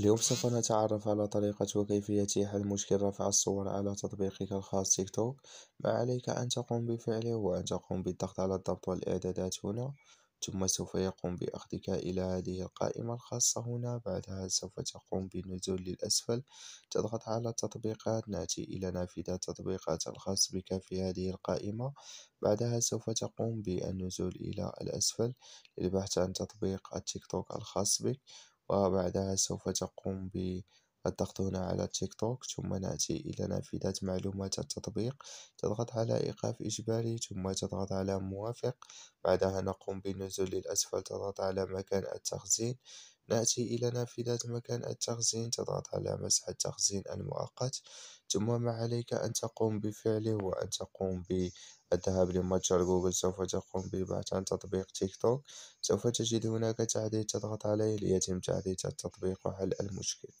اليوم سوف نتعرف على طريقة وكيفية حل مشكل رفع الصور على تطبيقك الخاص تيك توك ما عليك أن تقوم بفعله هو أن تقوم بالضغط على الضبط والإعدادات هنا ثم سوف يقوم بأخذك إلى هذه القائمة الخاصة هنا بعدها سوف تقوم بالنزول للأسفل تضغط على التطبيقات نأتي إلى نافذة التطبيقات الخاص بك في هذه القائمة بعدها سوف تقوم بالنزول إلى الأسفل للبحث عن تطبيق التيك توك الخاص بك وبعدها سوف تقوم بالضغط هنا على تيك توك ثم نأتي إلى نافذة معلومات التطبيق تضغط على إيقاف إجباري ثم تضغط على موافق بعدها نقوم بالنزول للأسفل تضغط على مكان التخزين نأتي إلى نافذة مكان التخزين تضغط على مسح التخزين المؤقت ثم ما عليك أن تقوم بفعله هو أن تقوم بالذهاب لمتجر جوجل سوف تقوم ببحث عن تطبيق تيك توك سوف تجد هناك تعديل تضغط عليه ليتم تعديل التطبيق وحل المشكل